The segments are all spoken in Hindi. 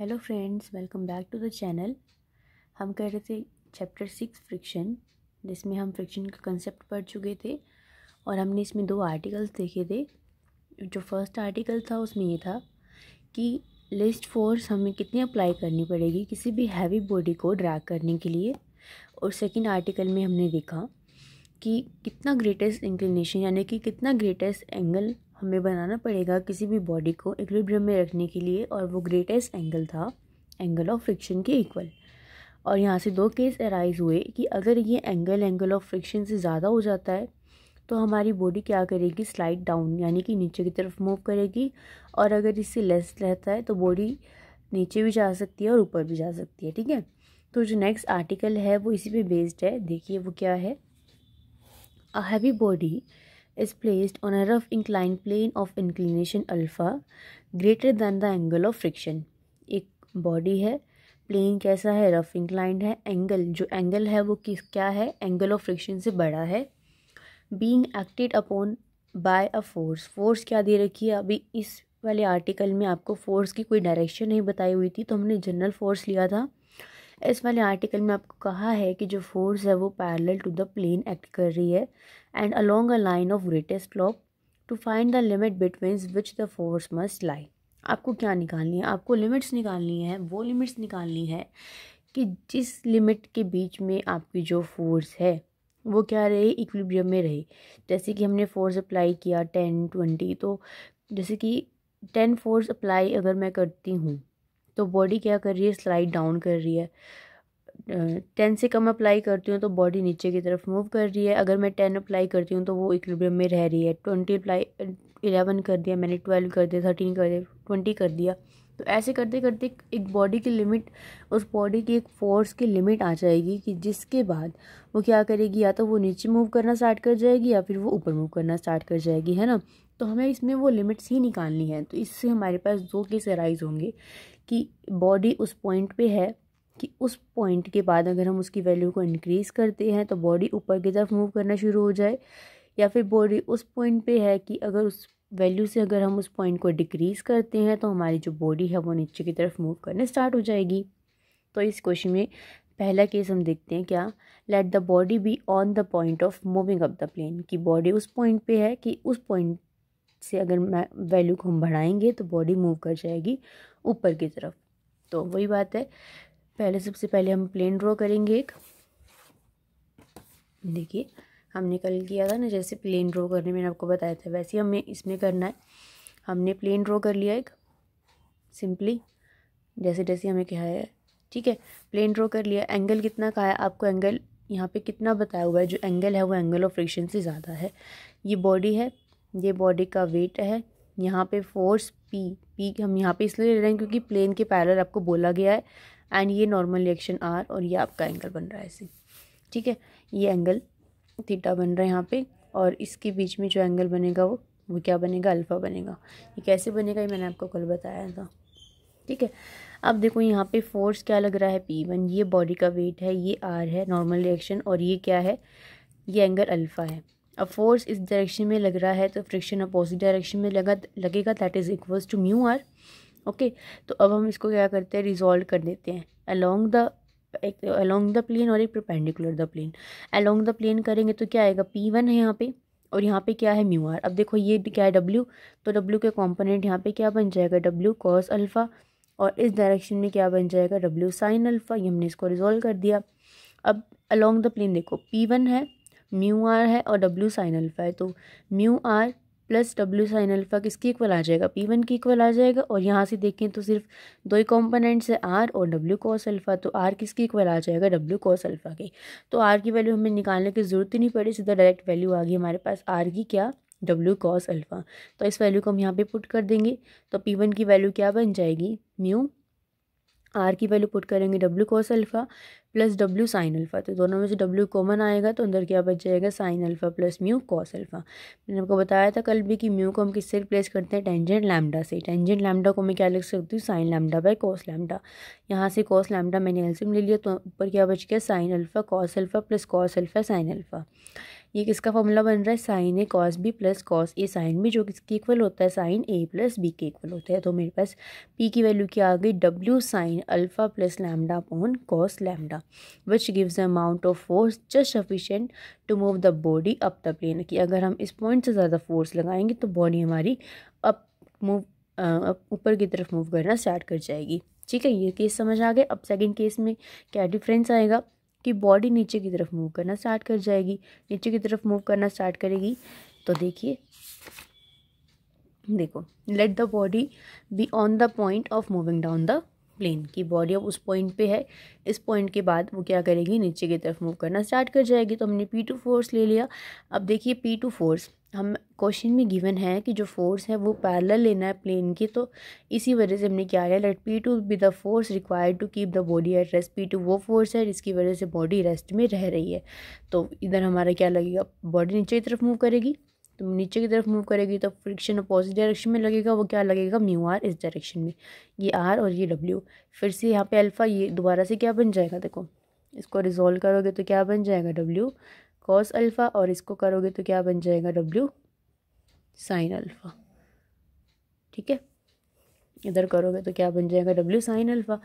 Hello friends welcome back to the channel हम कह रहे थे चैप्टर सिक्स फ्रिक्शन जिसमें हम फ्रिक्शन का कंसेप्ट पढ़ चुके थे और हमने इसमें दो आर्टिकल्स देखे थे जो फर्स्ट आर्टिकल था उसमें ये था कि लिस्ट फोर्स हमें कितनी अप्लाई करनी पड़ेगी किसी भी हैवी बॉडी को ड्रैग करने के लिए और सेकेंड आर्टिकल में हमने देखा कि कितना ग्रेटेस्ट इंक्लिनेशन यानी कि कितना ग्रेटेस्ट एंगल हमें बनाना पड़ेगा किसी भी बॉडी को इक्विलिब्रियम में रखने के लिए और वो ग्रेटेस्ट एंगल था एंगल ऑफ फ्रिक्शन के इक्वल और यहाँ से दो केस अराइज हुए कि अगर ये एंगल एंगल ऑफ फ्रिक्शन से ज़्यादा हो जाता है तो हमारी बॉडी क्या करेगी स्लाइड डाउन यानी कि नीचे की तरफ मूव करेगी और अगर इससे लेस रहता है तो बॉडी नीचे भी जा सकती है और ऊपर भी जा सकती है ठीक है तो जो नेक्स्ट आर्टिकल है वो इसी पे बेस्ड है देखिए वो क्या है a heavy body is placed on a rough inclined plane of inclination alpha greater than the angle of friction. एक body है प्लेन कैसा है रफ इंक्लाइंड है एंगल जो एंगल है वो किस क्या है एंगल ऑफ फ्रिक्शन से बड़ा है being acted upon by a force force क्या दे रखी है अभी इस वाले आर्टिकल में आपको फोर्स की कोई डायरेक्शन नहीं बताई हुई थी तो हमने जनरल फोर्स लिया था इस वाले आर्टिकल में आपको कहा है कि जो फोर्स है वो parallel to the plane act कर रही है and along a line of greatest law to find the limit between which the force must lie आपको क्या निकालनी है आपको लिमिट्स निकालनी है वो लिमिट्स निकालनी है कि जिस लिमिट के बीच में आपकी जो फोर्स है वो क्या रहे इक्विलिब्रियम में रहे जैसे कि हमने फोर्स अप्लाई किया टेन ट्वेंटी तो जैसे कि टेन फोर्स अप्लाई अगर मैं करती हूँ तो बॉडी क्या कर रही है स्लाइड डाउन कर रही है टेन से कम अप्लाई करती हूँ तो बॉडी नीचे की तरफ मूव कर रही है अगर मैं टेन अप्लाई करती हूँ तो वो इक्विलिब्रियम में रह रही है ट्वेंटी अप्लाई इलेवन कर दिया मैंने ट्वेल्व कर दिया थर्टीन कर दिया ट्वेंटी कर दिया तो ऐसे करते करते एक बॉडी की लिमिट उस बॉडी की एक फोर्स की लिमिट आ जाएगी कि जिसके बाद वो क्या करेगी या तो वो नीचे मूव करना स्टार्ट कर जाएगी या फिर वो ऊपर मूव करना स्टार्ट कर जाएगी है ना तो हमें इसमें वो लिमिट्स ही निकालनी है तो इससे हमारे पास दो केस अराइज होंगे कि बॉडी उस पॉइंट पे है कि उस पॉइंट के बाद अगर हम उसकी वैल्यू को इनक्रीज़ करते हैं तो बॉडी ऊपर की तरफ मूव करना शुरू हो जाए या फिर बॉडी उस पॉइंट पे है कि अगर उस वैल्यू से अगर हम उस पॉइंट को डिक्रीज़ करते हैं तो हमारी जो बॉडी है वो नीचे की तरफ मूव करना स्टार्ट हो जाएगी तो इस क्वेश्चन में पहला केस हम देखते हैं क्या let the body be on the point of moving up the plane कि बॉडी उस पॉइंट पे है कि उस पॉइंट से अगर वैल्यू को हम बढ़ाएंगे तो बॉडी मूव कर जाएगी ऊपर की तरफ तो वही बात है पहले सबसे पहले हम प्लेन ड्रॉ करेंगे एक देखिए हमने कल किया था ना जैसे प्लेन ड्रॉ करने मैंने आपको बताया था वैसे हमें इसमें करना है हमने प्लेन ड्रॉ कर लिया एक सिंपली जैसे जैसे हमें क्या है ठीक है प्लेन ड्रॉ कर लिया एंगल कितना कहा है आपको एंगल यहाँ पे कितना बताया हुआ है जो एंगल है वो एंगल ऑफ फ्रिक्शन से ज़्यादा है ये बॉडी है ये बॉडी का वेट है यहाँ पे फोर्स पी पी हम यहाँ पे इसलिए ले रहे हैं क्योंकि प्लेन के पैरल आपको बोला गया है एंड ये नॉर्मल रिएक्शन आर और ये आपका एंगल बन रहा है ऐसे ठीक है ये एंगल थीटा बन रहा है यहाँ पे और इसके बीच में जो एंगल बनेगा वो वो क्या बनेगा अल्फ़ा बनेगा ये कैसे बनेगा ये मैंने आपको कल बताया था ठीक है अब देखो यहाँ पे फोर्स क्या लग रहा है पी वन ये बॉडी का वेट है ये आर है नॉर्मल रिएक्शन और ये क्या है ये एंगल अल्फ़ा है अब फोर्स इस डायरेक्शन में लग रहा है तो फ्रिक्शन अपोजिट डायरेक्शन में लगा लगेगा that is equals to mu R okay तो अब हम इसको क्या करते हैं रिजॉल्व कर देते हैं अलॉन्ग द एक अलॉन्ग द प्लेन और एक perpendicular the plane along the plane करेंगे तो क्या आएगा पी वन है यहाँ पे और यहाँ पे क्या है म्यू आर अब देखो ये क्या है डब्ल्यू तो डब्ल्यू के कॉम्पोनेंट यहाँ पे क्या बन जाएगा डब्ल्यू कॉस अल्फ़ा और इस डायरेक्शन में क्या बन जाएगा डब्ल्यू साइन अल्फ़ा ये हमने इसको रिजॉल्व कर दिया अब अलॉन्ग द प्लेन देखो पी वन है म्यू आर है और डब्ल्यू साइन अल्फ़ा है तो mu R plus W sine alpha किसकी इक्वल आ जाएगा पी वन की इक्वल आ जाएगा और यहाँ से देखें तो सिर्फ दो ही कॉम्पोनेंट्स है आर और डब्ल्यू कॉस अल्फ़ा तो आर किसकी इक्वल आ जाएगा डब्ल्यू कॉस अल्फ़ा की तो आर की वैल्यू हमें निकालने की ज़रूरत ही नहीं पड़ी सीधा डायरेक्ट वैल्यू आ गई हमारे पास आर की क्या डब्ल्यू कॉस अल्फ़ा तो इस वैल्यू को हम यहाँ पे पुट कर देंगे तो पी वन की वैल्यू क्या बन जाएगी म्यू आर की वैल्यू पुट करेंगे W cos alpha plus W sine alpha तो दोनों में से डब्ल्यू कॉमन आएगा तो अंदर क्या बच जाएगा sine alpha plus mu cos alpha मैंने आपको बताया था कल भी कि म्यू को हम किससे रिप्लेस करते हैं टेंजेंट लैमडा से टेंजेंट लैमडा को मैं क्या लिख सकती हूँ sine lambda by cos lambda यहाँ से कॉस लैमडा मैंने एल्सियम ले लिया तो ऊपर क्या बच गया sine alpha cos alpha plus cos alpha sine alpha ये किसका फॉर्मूला बन रहा है sine A cos B plus cos A sine B जो किसके इक्वल होता है साइन ए प्लस बी के इक्वल होता है तो मेरे पास पी की वैल्यू क्या आ गई W sine alpha plus lambda upon cos lambda which gives amount of force just sufficient to move the body up the plane की अगर हम इस पॉइंट से ज़्यादा फोर्स लगाएंगे तो बॉडी हमारी अप मूव ऊपर की तरफ मूव करना स्टार्ट कर जाएगी ठीक है ये केस समझ आ गया अब सेकंड केस में क्या डिफरेंस आएगा कि बॉडी नीचे की तरफ मूव करना स्टार्ट कर जाएगी नीचे की तरफ मूव करना स्टार्ट करेगी तो देखिए देखो let the body be on the point of moving down the plane की बॉडी अब उस पॉइंट पे है इस पॉइंट के बाद वो क्या करेगी नीचे की तरफ मूव करना स्टार्ट कर जाएगी तो हमने पी टू फोर्स ले लिया अब देखिए पी टू फोर्स हम क्वेश्चन में गिवन है कि जो फोर्स है वो पैरल लेना है प्लेन की तो इसी वजह से हमने क्या लिया let P two be the force required to keep the body at rest P two वो फोर्स है जिसकी वजह से बॉडी रेस्ट में रह रही है तो इधर हमारा क्या लगेगा बॉडी नीचे की तरफ मूव करेगी तो नीचे की तरफ मूव करेगी तो फ्रिक्शन अपोजिट डायरेक्शन में लगेगा वो क्या लगेगा म्यू आर इस डायरेक्शन में ये आर और ये डब्ल्यू फिर से यहाँ पे अल्फ़ा ये दोबारा से क्या बन जाएगा देखो इसको रिजोल्व करोगे तो क्या बन जाएगा डब्ल्यू कॉस अल्फ़ा और इसको करोगे तो क्या बन जाएगा डब्ल्यू साइन अल्फ़ा ठीक है इधर करोगे तो क्या बन जाएगा डब्ल्यू साइन अल्फ़ा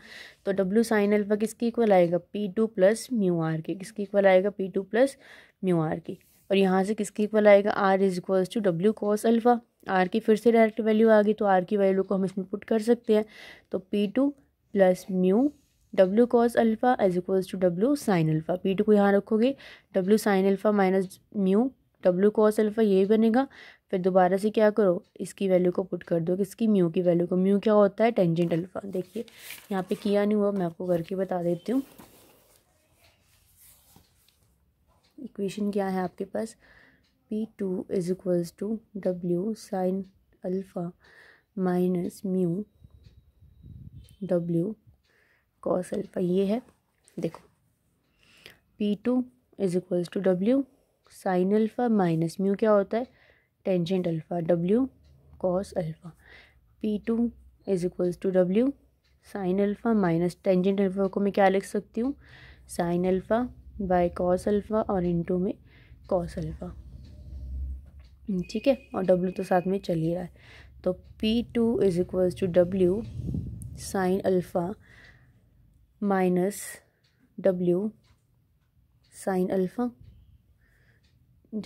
तो डब्ल्यू साइन अल्फ़ा किसकी इक्वल आएगा P two plus mu R के किसके इक्वल आएगा P two plus mu R की और यहाँ से किसकी इक्वल आएगा R is equals to W cos alpha R की फिर से डायरेक्ट वैल्यू आ गई तो आर की वैल्यू को हम इसमें पुट कर सकते हैं तो P two plus mu W cos alpha as equals to W sine alpha P two को यहाँ रखोगे W sine alpha minus mu W cos alpha यही बनेगा फिर दोबारा से क्या करो इसकी वैल्यू को पुट कर दो इसकी म्यू की वैल्यू को म्यू क्या होता है टेंजेंट अल्फ़ा देखिए यहाँ पे किया नहीं हुआ मैं आपको करके बता देती हूँ इक्वेशन क्या है आपके पास P two is equals to W sine alpha minus mu W cos alpha ये है देखो P two is equals to W sine alpha minus mu क्या होता है tangent alpha W cos alpha P two is equals to W sine alpha minus tangent alpha को मैं क्या लिख सकती हूँ sine alpha by cos alpha और इनटू में कॉस अल्फ़ा ठीक है और डब्ल्यू तो साथ में चल ही रहा है तो P two is equals to W sine alpha minus W sine alpha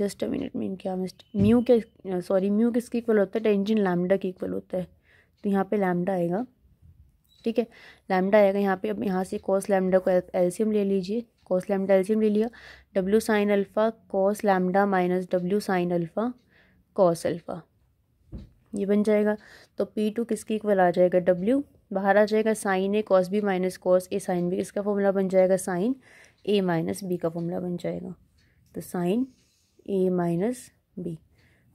just a minute mean क्या मिस्ट म्यू के सॉरी म्यू किसके इक्वल होता है टेंजन लैमडा के इक्वल होता है तो यहाँ पे लैमडा आएगा ठीक है लैमडा आएगा यहाँ पे अब यहाँ से कॉस लैमडा को एल्सियम ले लीजिए कॉस लैमडा एल्सियम ले लिया W sine alpha cos lambda minus W sine alpha cos alpha ये बन जाएगा तो पी टू किसके इक्वल आ जाएगा डब्ल्यू बाहर आ जाएगा sine A cos B minus cos A sine B इसका फॉर्मूला बन जाएगा साइन ए माइनस बी का फॉर्मूला बन जाएगा तो sine A minus B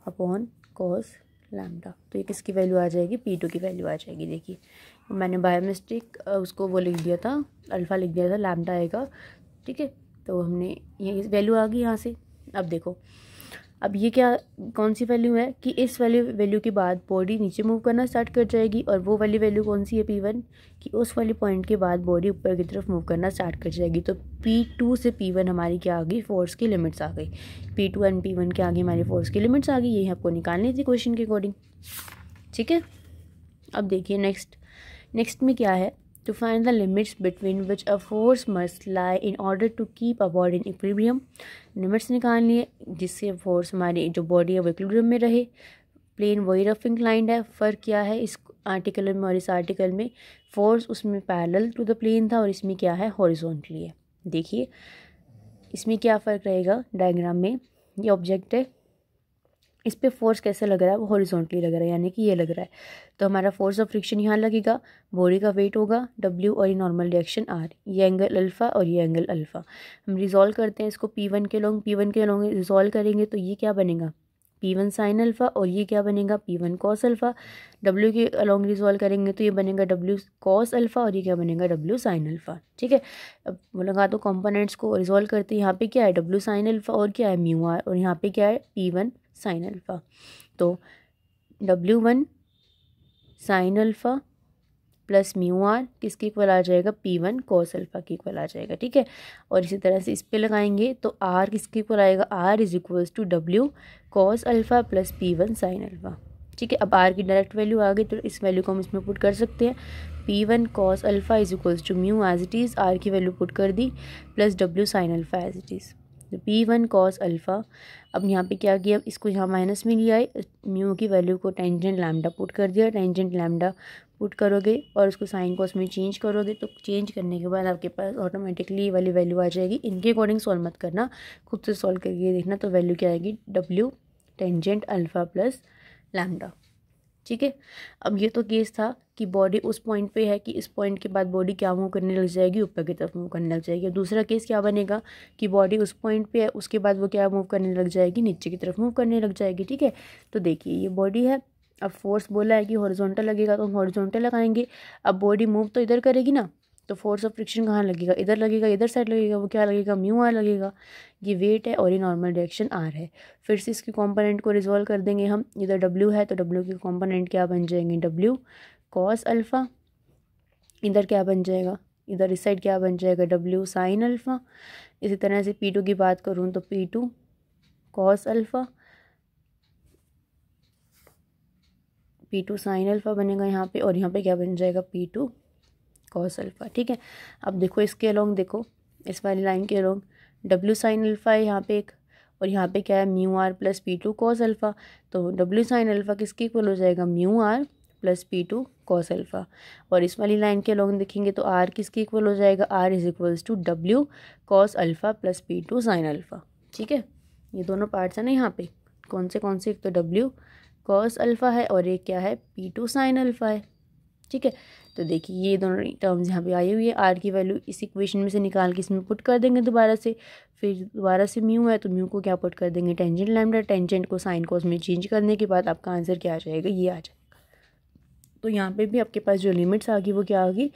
upon cos lambda तो ये किसकी वैल्यू आ जाएगी पी टू की वैल्यू आ जाएगी देखिए मैंने बाय उसको वो लिख दिया था अल्फ़ा लिख दिया था लैमडा आएगा ठीक है तो हमने ये वैल्यू आ गई यहाँ से अब देखो अब ये क्या कौन सी वैल्यू है कि इस वाली वैल्यू के बाद बॉडी नीचे मूव करना स्टार्ट कर जाएगी और वो वाली वैल्यू कौन सी है पी वन कि उस वाली पॉइंट के बाद बॉडी ऊपर की तरफ मूव करना स्टार्ट कर जाएगी तो पी टू से पी वन हमारी क्या आ गई फोर्स की लिमिट्स आ गई P two and P one के आगे हमारी फोर्स की लिमिट्स आ गई यही आपको निकालनी थी क्वेश्चन के अकॉर्डिंग ठीक है अब देखिए नेक्स्ट नेक्स्ट में क्या है to find the limits between which a force must lie in order to keep a body in equilibrium limits निकाल liye जिससे force हमारी जो body है वो equilibrium में रहे प्लेन वही रफ इंक्लाइंड है फ़र्क क्या है इस आर्टिकल में और इस आर्टिकल में फोर्स उसमें पैरेलल टू द प्लेन था और इसमें क्या है हॉरिजॉन्टली है देखिए इसमें क्या फ़र्क रहेगा डायग्राम में ये ऑब्जेक्ट है इस पर फोर्स कैसे लग रहा है वो हॉरिजॉन्टली लग रहा है यानी कि ये लग रहा है तो हमारा फोर्स ऑफ फ्रिक्शन यहाँ लगेगा बॉडी का वेट होगा डब्ल्यू और ये नॉर्मल रिएक्शन आर ये एंगल अल्फ़ा और ये एंगल अल्फ़ा हम रिजॉल्व करते हैं इसको पी वन के लॉन्ग पी वन के लॉन्ग रिजॉल्व करेंगे तो ये क्या बनेगा पी वन साइन अल्फ़ा और ये क्या बनेगा P one cos alpha W के अलॉन्ग रिजॉल्व करेंगे तो ये बनेगा डब्ल्यू कॉस अल्फ़ा और ये क्या बनेगा डब्ल्यू साइन अल्फ़ा ठीक है अब लगा तो कॉम्पोनेंट्स को रिजॉल्व करते हैं यहाँ पे क्या है डब्ल्यू साइन अल्फ़ा और क्या है म्यू आर और यहाँ पे क्या है पी वन साइन अल्फ़ा तो W one sine alpha plus mu R किसके इक्वल आ जाएगा पी वन कॉस अल्फ़ा के इक्वल आ जाएगा ठीक है और इसी तरह से इस पर लगाएंगे तो आर किसके इक्वल आएगा R is equals to W cos alpha plus P one sine alpha ठीक है अब आर की डायरेक्ट वैल्यू आ गई तो इस वैल्यू को हम इसमें पुट कर सकते हैं P one cos alpha is equals to mu as it is R की वैल्यू पुट कर दी plus W sine alpha as it is तो पी वन कॉस अल्फ़ा अब यहाँ पे क्या किया इसको यहाँ माइनस में लिया है म्यू की वैल्यू को टेंजेंट लैमडा पुट कर दिया टेंजेंट लैमडा पुट करोगे और उसको साइन कॉस में चेंज करोगे तो चेंज करने के बाद आपके पास ऑटोमेटिकली वाली वैल्यू आ जाएगी इनके अकॉर्डिंग सॉल्व मत करना खुद से सॉल्व करके देखना तो वैल्यू क्या आएगी W tangent alpha plus lambda ठीक है अब ये तो केस था कि बॉडी उस पॉइंट पे है कि इस पॉइंट के बाद बॉडी क्या मूव करने लग जाएगी ऊपर की तरफ मूव करने लग जाएगी दूसरा केस क्या बनेगा कि बॉडी उस पॉइंट पे है उसके बाद वो क्या मूव करने लग जाएगी नीचे की तरफ मूव करने लग जाएगी ठीक है तो देखिए ये बॉडी है अब फोर्स बोला है कि हॉरिजॉन्टल लगेगा तो हम हॉरिजॉन्टल लगाएंगे अब बॉडी मूव तो इधर करेगी ना तो फोर्स ऑफ फ्रिक्शन कहाँ लगेगा इधर लगेगा इधर साइड लगेगा वो क्या लगेगा म्यू आर लगेगा ये वेट है और ये नॉर्मल डायरेक्शन आर है फिर से इसके कॉम्पोनेंट को रिजॉल्व कर देंगे हम इधर डब्ल्यू है तो डब्ल्यू के कॉम्पोनेंट क्या बन जाएंगे डब्ल्यू कॉस अल्फ़ा इधर क्या बन जाएगा इधर इस साइड क्या बन जाएगा डब्ल्यू साइन अल्फ़ा इसी तरह से पी टू की बात करूँ तो P two cos alpha P two sine alpha बनेगा यहाँ पे और यहाँ पे क्या बन जाएगा पी टू कॉस अल्फ़ा ठीक है अब देखो इसके अलॉन्ग देखो इस वाली लाइन के अलॉन्ग डब्ल्यू साइन अल्फ़ा है यहाँ पे एक और यहाँ पे क्या है mu R plus P two cos alpha तो डब्ल्यू साइन अल्फ़ा किसके इक्वल हो जाएगा mu R plus P two cos alpha और इस वाली लाइन के अलॉन्ग देखेंगे तो आर किसके इक्वल हो जाएगा R is equals to W cos alpha plus P two sine alpha ठीक है ये दोनों पार्ट्स हैं ना यहाँ पे कौन से कौन से एक तो डब्ल्यू कॉस अल्फ़ा है और एक क्या है पी टू साइन अल्फ़ा है ठीक है तो देखिए ये दोनों टर्म्स यहाँ पे आई हुई है आर की वैल्यू इस इक्वेशन में से निकाल के इसमें पुट कर देंगे दोबारा से फिर दोबारा से म्यू है तो म्यू को क्या पुट कर देंगे टेंजेंट लैमडा टेंजेंट को साइन कोस में चेंज करने के बाद आपका आंसर क्या आ जाएगा ये आ जाएगा तो यहाँ पे भी आपके पास जो लिमिट्स आ गई वो क्या आ गई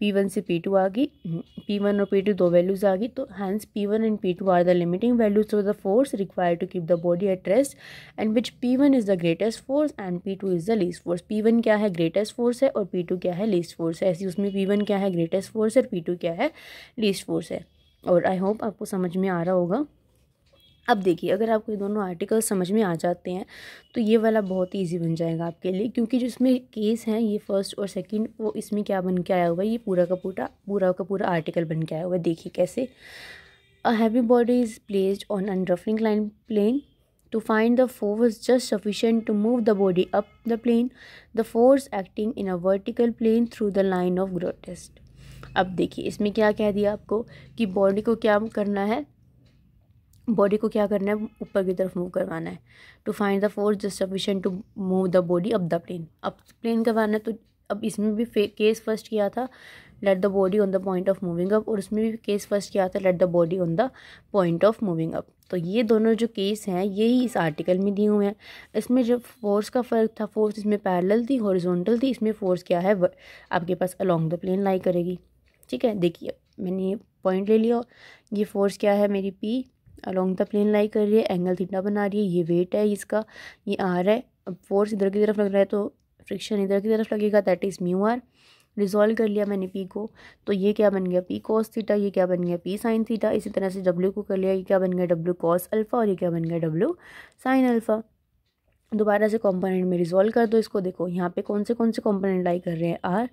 पी वन से पी टू आ गई पी हम्म, वन और पी टू दो वैल्यूज़ आ गई तो hence P one and P two are the limiting values of the force required to keep the body at rest and which P one is the greatest force and P two is the least force P one क्या है ग्रेटेस्ट फोर्स है और पी टू क्या है लीस्ट फोर्स है ऐसी उसमें पी वन क्या है ग्रेटेस्ट फोर्स है और पी टू क्या है लीस्ट फोर्स है और आई होप आपको समझ में आ रहा होगा अब देखिए अगर आपको ये दोनों आर्टिकल समझ में आ जाते हैं तो ये वाला बहुत ही ईजी बन जाएगा आपके लिए क्योंकि जो इसमें केस हैं ये फर्स्ट और सेकंड वो इसमें क्या बन के आया हुआ है ये पूरा का पूरा पूरा का पूरा आर्टिकल बन के आया हुआ है देखिए कैसे a heavy body is placed on an line plane to find the force just sufficient to move the body up the plane the force acting in a vertical plane through the line of greatest अब देखिए इसमें क्या कह दिया आपको कि बॉडी को क्या करना है बॉडी को क्या करना है ऊपर की तरफ मूव करवाना है to find the force just sufficient to move the body up the plane up plane करवाना है तो अब इसमें भी केस फर्स्ट किया था let the body on the point of moving up और उसमें भी केस फर्स्ट किया था let the body on the point of moving up तो ये दोनों जो केस हैं यही इस आर्टिकल में दिए हुए हैं इसमें जो फोर्स का फ़र्क था फोर्स इसमें पैरेलल थी हॉरिजॉन्टल थी इसमें फोर्स क्या है आपके पास अलोंग द प्लेन लाई करेगी ठीक है देखिए मैंने ये पॉइंट ले लिया ये फोर्स क्या है मेरी P along the plane lie कर रही है एंगल थीटा बना रही है ये वेट है इसका ये आर है अब फोर्स इधर की तरफ लग रहा है तो फ्रिक्शन इधर की तरफ लगेगा that is mu R resolve कर लिया मैंने पी को तो ये क्या बन गया पी कॉस थीटा ये क्या बन गया पी साइन थीटा इसी तरह से डब्ल्यू को कर लिया ये क्या बन गया डब्ल्यू कॉस अल्फ़ा और ये क्या बन गया डब्ल्यू साइन अल्फ़ा दोबारा से कॉम्पोनेंट में रिजॉल्व कर दो इसको देखो यहाँ पे कौन से कौन से कॉम्पोनेंट लाई कर रहे हैं आर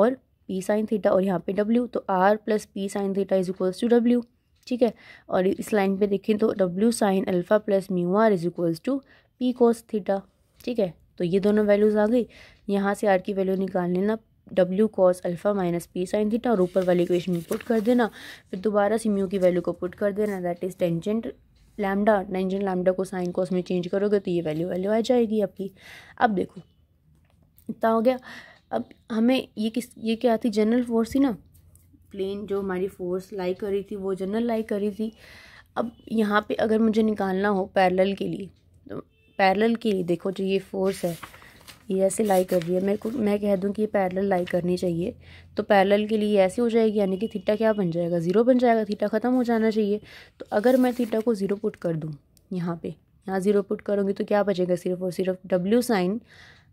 और पी साइन थीटा और यहाँ पे डब्ल्यू तो R plus P sine theta is equals to W ठीक है और इस लाइन पे देखें तो W sine alpha plus mu R is equals to P cos theta ठीक है तो ये दोनों वैल्यूज़ आ गई यहाँ से आर की वैल्यू निकाल लेना W cos alpha minus P sine theta और ऊपर वाली इक्वेशन में पुट कर देना फिर दोबारा से म्यू की वैल्यू को पुट कर देना that is tangent lambda tangent lambda को साइन कॉस में चेंज करोगे तो ये वैल्यू वैल्यू आ जाएगी आपकी अब देखो इतना हो गया अब हमें ये किस ये क्या थी जनरल फोर्स थी ना प्लेन जो हमारी फोर्स लाई करी थी वो जनरल लाई करी थी अब यहाँ पे अगर मुझे निकालना हो पैरेलल के लिए तो पैरेलल के लिए देखो जो ये फोर्स है ये ऐसे लाई कर रही है मेरे को मैं कह दूँ कि ये पैरेलल लाई करनी चाहिए तो पैरेलल के लिए ऐसे हो जाएगी यानी कि थीटा क्या बन जाएगा ज़ीरो बन जाएगा थीटा ख़त्म हो जाना चाहिए तो अगर मैं थीटा को ज़ीरो पुट कर दूँ यहाँ पे यहाँ ज़ीरो पुट करूँगी तो क्या बचेगा सिर्फ और सिर्फ W sine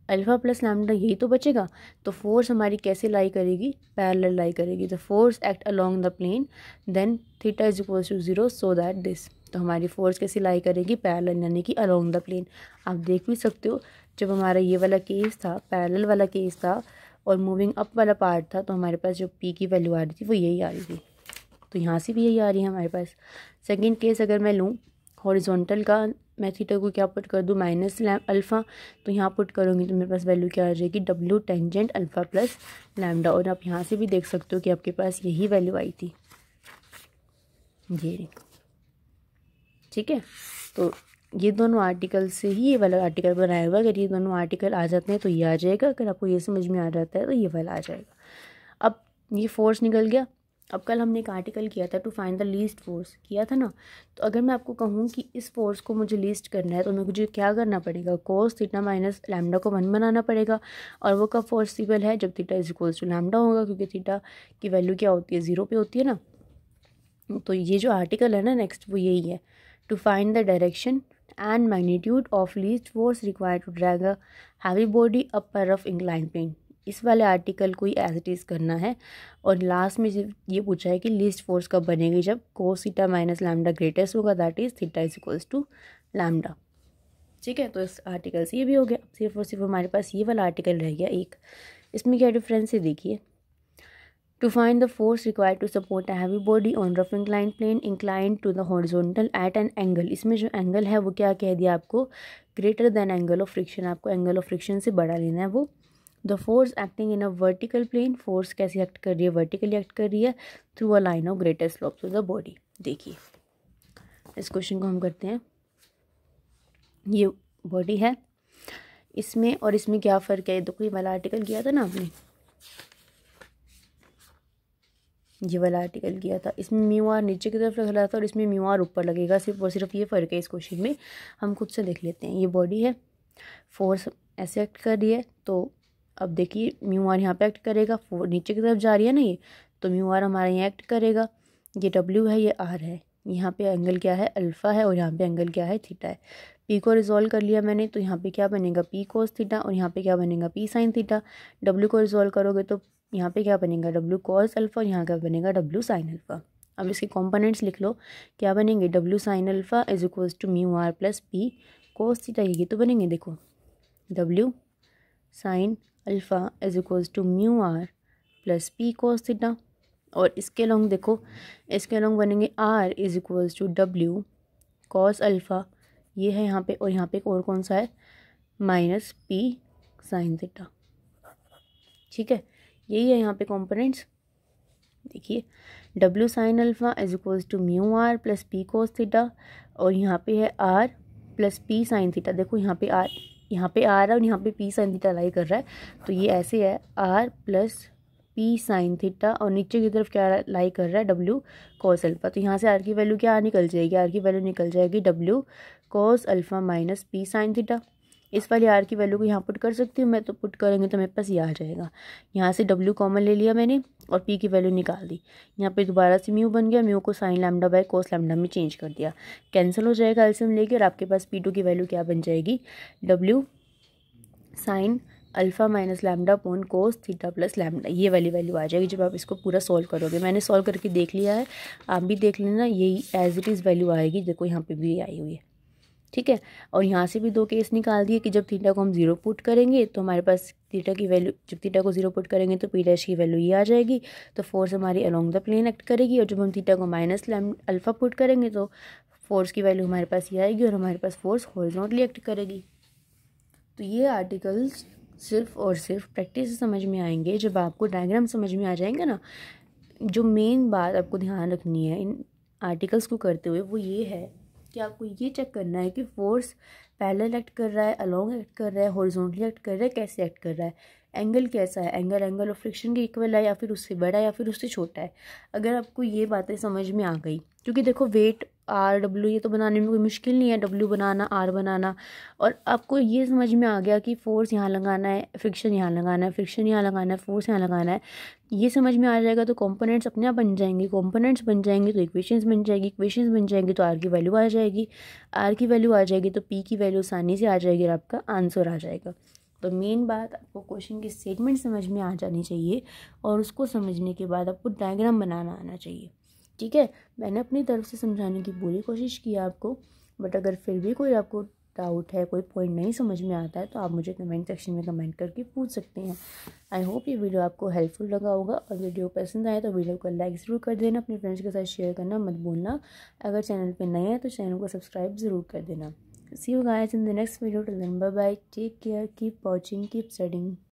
alpha plus lambda यही तो बचेगा तो फोर्स हमारी कैसे लाई करेगी पैरेलल लाई करेगी the force act along the plane then theta is equal to zero so that this तो हमारी फोर्स कैसे लाई करेगी पैरेलल यानी कि अलोंग द प्लेन आप देख भी सकते हो जब हमारा ये वाला केस था पैरेलल वाला केस था और मूविंग अप वाला पार्ट था तो हमारे पास जो पी की वैल्यू आ रही थी वो यही आ रही थी तो यहाँ से भी यही आ रही है हमारे पास सेकेंड केस अगर मैं लूँ हॉरिजॉन्टल का मैं थीटा को क्या पुट कर दूँ माइनस अल्फ़ा तो यहाँ पुट करूँगी तो मेरे पास वैल्यू क्या आ जाएगी W tangent alpha plus lambda और आप यहाँ से भी देख सकते हो कि आपके पास यही वैल्यू आई थी ये ठीक है तो ये दोनों आर्टिकल से ही ये वाला आर्टिकल बनाया हुआ अगर ये दोनों आर्टिकल आ जाते हैं तो ये आ जाएगा अगर आपको ये समझ में आ जाता है तो ये वाला आ जाएगा अब ये फोर्स निकल गया अब कल हमने एक आर्टिकल किया था to find the least force किया था ना तो अगर मैं आपको कहूँ कि इस फोर्स को मुझे लीस्ट करना है तो मैं मुझे क्या करना पड़ेगा कोस थीटा माइनस लैमडा को वन बनाना पड़ेगा और वो कब फोर्सिबल है जब theta is equals to lambda होगा क्योंकि थीटा की वैल्यू क्या होती है ज़ीरो पे होती है ना तो ये जो आर्टिकल है ना नेक्स्ट वो यही है to find the direction and magnitude of least force require to drag a heavy body upper of incline plane इस वाले आर्टिकल को ही एज इट इज़ करना है और लास्ट में ये पूछा है कि लिस्ट फोर्स कब बनेगी जब cos theta minus lambda greatest होगा that is theta is equals to lambda ठीक है तो इस आर्टिकल से ये भी हो गया सिर्फ और सिर्फ हमारे पास ये वाला आर्टिकल रह गया एक इसमें क्या डिफरेंस है देखिए to find the force require to support a heavy body on rough incline plane incline to the horizontal at an angle इसमें जो एंगल है वो क्या कह दिया आपको greater than angle of friction आपको एंगल ऑफ फ्रिक्शन से बढ़ा लेना है वो the force acting in a vertical plane force कैसे एक्ट कर रही है वर्टिकली एक्ट कर रही है through a line of greatest slope of the body देखिए इस क्वेश्चन को हम करते हैं ये बॉडी है इसमें और इसमें क्या फ़र्क है देखो ये तो वाला आर्टिकल किया था ना आपने ये वाला आर्टिकल किया था इसमें म्यू आर नीचे की तरफ रख रहा था और इसमें म्यू आर ऊपर लगेगा सिर्फ और सिर्फ ये फ़र्क है इस क्वेश्चन में हम खुद से देख लेते हैं ये बॉडी है फोर्स ऐसे एक्ट कर रही है तो अब देखिए म्यू आर यहाँ पे एक्ट करेगा फोर नीचे की तरफ जा रही है ना ये तो म्यू आर हमारे यहाँ एक्ट करेगा ये डब्ल्यू है ये आर है यहाँ पे एंगल क्या है अल्फ़ा है और यहाँ पे एंगल क्या है थीटा है पी को रिजोल्व कर लिया मैंने तो यहाँ पे क्या बनेगा पी कोस थीटा और यहाँ पे क्या बनेगा पी साइन थीटा डब्ल्यू को रिजोल्व करोगे तो यहाँ पे क्या बनेगा डब्ल्यू कोस अल्फ़ा और यहाँ क्या बनेगा डब्ल्यू साइन अल्फ़ा अब इसके कॉम्पोनेंट्स लिख लो क्या बनेंगे W sine alpha is equals to mu R plus P cos theta ये तो बनेंगे देखो W sine alpha as equals to mu R plus P cos theta और इसके लॉन्ग देखो इसके लॉन्ग बनेंगे R is equals to W cos alpha ये है यहाँ पे और यहाँ पे एक और कौन सा है माइनस पी साइन थीटा ठीक है यही है यहाँ पे कंपोनेंट्स देखिए W sine alpha is equals to mu R plus P cos theta और यहाँ पे है R plus P sine theta देखो यहाँ पे आर यहाँ पे आर है और यहाँ पे पी साइन थीटा लाई कर रहा है तो ये ऐसे है R plus P sine theta और नीचे की तरफ क्या लाई कर रहा है डब्ल्यू कॉस अल्फा तो यहाँ से आर की वैल्यू क्या निकल जाएगी आर की वैल्यू निकल जाएगी W cos alpha minus P sine theta इस वाले आर की वैल्यू को यहाँ पुट कर सकती हूँ मैं तो पुट करेंगे तो मेरे पास ये आ जाएगा यहाँ से डब्ल्यू कॉमन ले लिया मैंने और पी की वैल्यू निकाल दी यहाँ पे दोबारा से म्यू बन गया म्यू को sine lambda by cos lambda में चेंज कर दिया कैंसिल हो जाएगा एल्सियम लेके और आपके पास पी टू की वैल्यू क्या बन जाएगी W sine alpha minus lambda upon cos theta plus lambda ये वाली वैल्यू आ जाएगी जब आप इसको पूरा सॉल्व करोगे मैंने सॉल्व करके देख लिया है आप भी देख लेना यही एज इट इज़ वैल्यू आएगी देखो यहाँ पे भी आई हुई है ठीक है और यहाँ से भी दो केस निकाल दिए कि जब थीटा को हम ज़ीरो पुट करेंगे तो हमारे पास थीटा की वैल्यू जब थीटा को ज़ीरो पुट करेंगे तो पी डैश की वैल्यू ये आ जाएगी तो फोर्स हमारी अलोंग द प्लेन एक्ट करेगी और जब हम थीटा को माइनस अल्फ़ा पुट करेंगे तो फोर्स की वैल्यू हमारे पास ये आएगी और हमारे पास फोर्स हॉरिजॉन्टली एक्ट करेगी तो ये आर्टिकल्स सिर्फ और सिर्फ प्रैक्टिस से समझ में आएंगे जब आपको डायग्राम समझ में आ जाएंगे ना जो मेन बात आपको ध्यान रखनी है इन आर्टिकल्स को करते हुए वो ये है कि आपको ये चेक करना है कि फोर्स पैरल एक्ट कर रहा है अलोंग एक्ट कर रहा है हॉरिजॉन्टली एक्ट कर रहा है कैसे एक्ट कर रहा है एंगल कैसा है एंगल एंगल ऑफ फ्रिक्शन के इक्वल है या फिर उससे बड़ा है या फिर उससे छोटा है अगर आपको ये बातें समझ में आ गई क्योंकि देखो वेट आर डब्ल्यू ये तो बनाने में कोई मुश्किल नहीं है डब्ल्यू बनाना आर बनाना और आपको ये समझ में आ गया कि फोर्स यहाँ लगाना है फ्रिक्शन यहाँ लगाना है फ्रिक्शन यहाँ लगाना है फोर्स यहाँ लगाना है ये समझ में आ जाएगा तो कंपोनेंट्स अपने आप बन जाएंगे कंपोनेंट्स बन जाएंगे तो इक्वेशंस बन जाएगी इक्वेशंस बन जाएंगे तो आर की वैल्यू आ जाएगी आर की वैल्यू आ जाएगी तो पी की वैल्यू आसानी से आ जाएगी और आपका आंसर आ जाएगा तो मेन बात आपको क्वेश्चन की स्टेटमेंट समझ में आ जानी चाहिए और उसको समझने के बाद आपको डायग्राम बनाना आना चाहिए ठीक है मैंने अपनी तरफ से समझाने की पूरी कोशिश की आपको बट अगर फिर भी कोई आपको डाउट है कोई पॉइंट नहीं समझ में आता है तो आप मुझे कमेंट सेक्शन में कमेंट करके पूछ सकते हैं आई होप ये वीडियो आपको हेल्पफुल लगा होगा और वीडियो पसंद आए तो वीडियो को लाइक ज़रूर कर देना अपने फ्रेंड्स के साथ शेयर करना मत भूलना अगर चैनल पर नए हैं तो चैनल को सब्सक्राइब ज़रूर कर देना see you guys in the next video till then bye bye take care keep watching keep studying